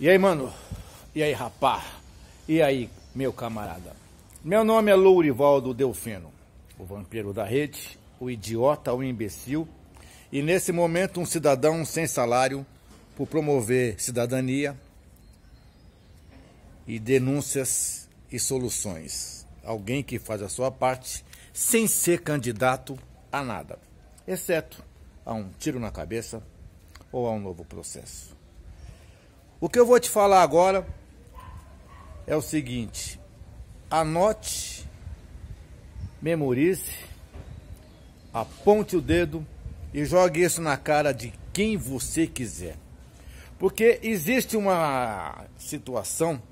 E aí, mano? E aí, rapá? E aí, meu camarada? Meu nome é Lourivaldo Delfino, o vampiro da rede, o idiota, o imbecil, e nesse momento um cidadão sem salário por promover cidadania e denúncias e soluções. Alguém que faz a sua parte sem ser candidato a nada, exceto a um tiro na cabeça ou a um novo processo. O que eu vou te falar agora é o seguinte: anote, memorize, aponte o dedo e jogue isso na cara de quem você quiser. Porque existe uma situação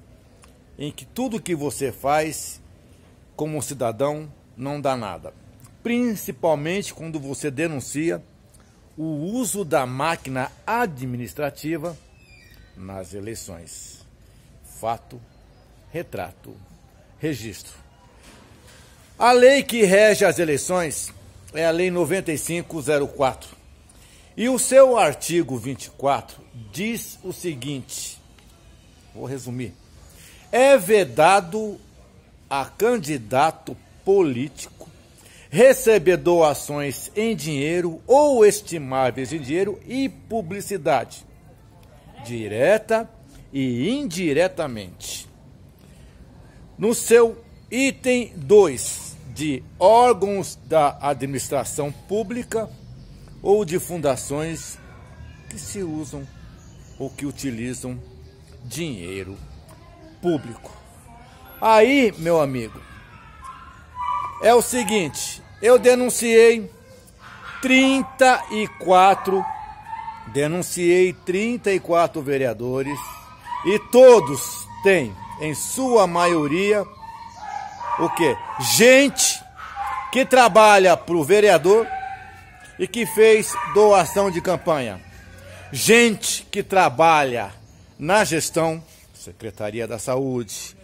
em que tudo que você faz como cidadão não dá nada. Principalmente quando você denuncia o uso da máquina administrativa nas eleições. Fato, retrato, registro. A lei que rege as eleições é a Lei 9504. E o seu artigo 24 diz o seguinte: vou resumir. É vedado a candidato político receber doações em dinheiro ou estimáveis em dinheiro e publicidade direta e indiretamente. No seu item 2 de órgãos da administração pública ou de fundações que se usam ou que utilizam dinheiro público. Aí, meu amigo, é o seguinte, eu denunciei 34 Denunciei 34 vereadores e todos têm, em sua maioria, o que? Gente que trabalha para o vereador e que fez doação de campanha. Gente que trabalha na gestão, Secretaria da Saúde,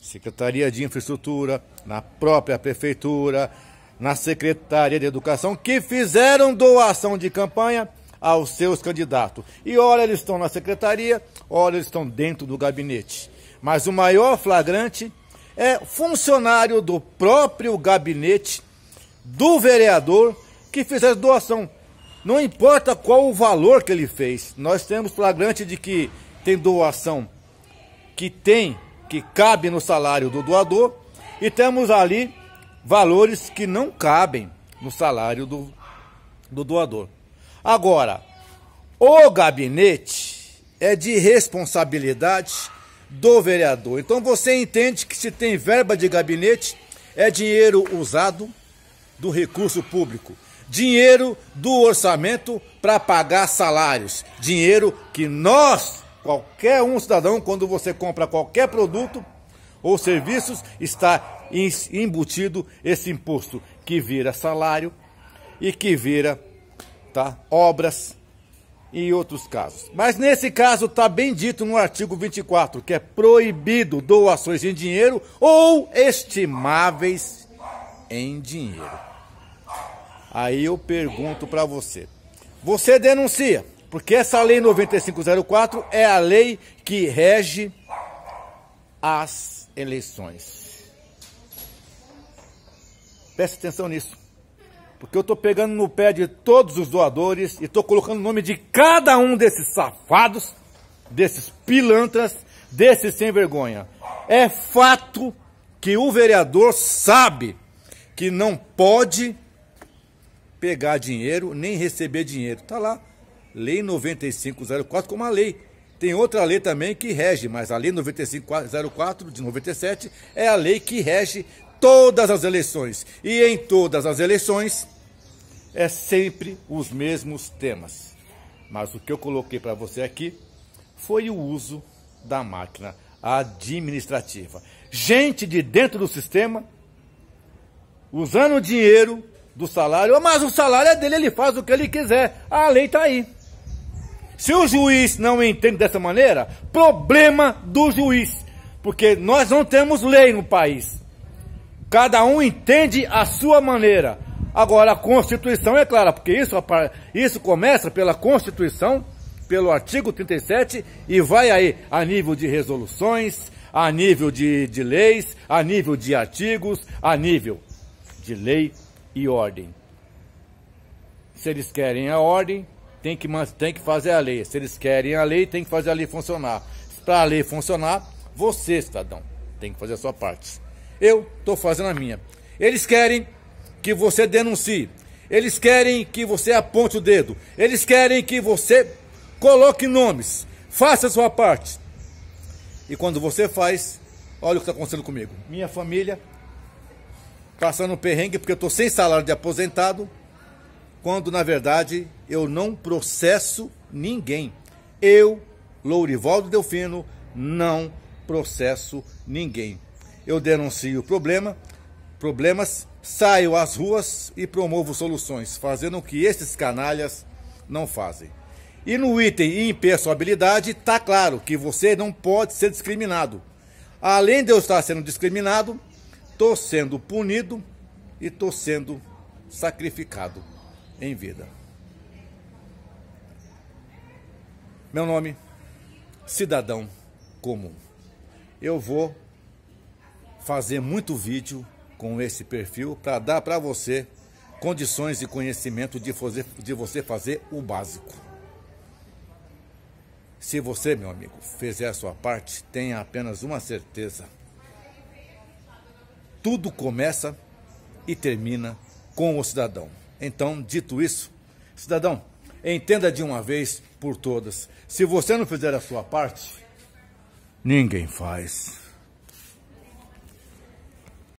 Secretaria de Infraestrutura, na própria Prefeitura, na Secretaria de Educação, que fizeram doação de campanha aos seus candidatos. E ora eles estão na secretaria, ora eles estão dentro do gabinete. Mas o maior flagrante é funcionário do próprio gabinete do vereador que fez a doação. Não importa qual o valor que ele fez, nós temos flagrante de que tem doação que tem, que cabe no salário do doador, e temos ali valores que não cabem no salário do, do doador. Agora, o gabinete é de responsabilidade do vereador. Então você entende que se tem verba de gabinete, é dinheiro usado do recurso público, dinheiro do orçamento para pagar salários, dinheiro que nós, qualquer um cidadão, quando você compra qualquer produto ou serviços, está embutido esse imposto que vira salário e que vira tá? Obras e outros casos. Mas nesse caso está bem dito no artigo 24 que é proibido doações em dinheiro ou estimáveis em dinheiro. Aí eu pergunto para você. Você denuncia, porque essa lei 9504 é a lei que rege as eleições. Preste atenção nisso. Porque eu estou pegando no pé de todos os doadores e estou colocando o nome de cada um desses safados, desses pilantras, desses sem vergonha. É fato que o vereador sabe que não pode pegar dinheiro nem receber dinheiro. Está lá, Lei 9504, como a lei. Tem outra lei também que rege, mas a Lei 9504 de 97 é a lei que rege todas as eleições. E em todas as eleições, é sempre os mesmos temas. Mas o que eu coloquei para você aqui foi o uso da máquina administrativa. Gente de dentro do sistema usando o dinheiro do salário, mas o salário é dele, ele faz o que ele quiser. A lei está aí. Se o juiz não entende dessa maneira, problema do juiz. Porque nós não temos lei no país. Cada um entende a sua maneira. Agora, a Constituição é clara, porque isso, isso começa pela Constituição, pelo artigo 37, e vai aí a nível de resoluções, a nível de, de leis, a nível de artigos, a nível de lei e ordem. Se eles querem a ordem, tem que, tem que fazer a lei. Se eles querem a lei, tem que fazer a lei funcionar. Para a lei funcionar, você, cidadão, tem que fazer a sua parte. Eu estou fazendo a minha. Eles querem que você denuncie. Eles querem que você aponte o dedo. Eles querem que você coloque nomes. Faça a sua parte. E quando você faz, olha o que está acontecendo comigo. Minha família passando perrengue porque eu estou sem salário de aposentado, quando na verdade eu não processo ninguém. Eu, Lourivaldo Delfino, não processo ninguém. Eu denuncio o problema, problemas, saio às ruas e promovo soluções, fazendo o que esses canalhas não fazem. E no item impessoabilidade, tá claro que você não pode ser discriminado. Além de eu estar sendo discriminado, tô sendo punido e tô sendo sacrificado em vida. Meu nome, cidadão comum. Eu vou fazer muito vídeo com esse perfil para dar para você condições e conhecimento de, fazer, de você fazer o básico. Se você, meu amigo, fizer a sua parte, tenha apenas uma certeza. Tudo começa e termina com o cidadão. Então, dito isso, cidadão, entenda de uma vez por todas: se você não fizer a sua parte, ninguém faz.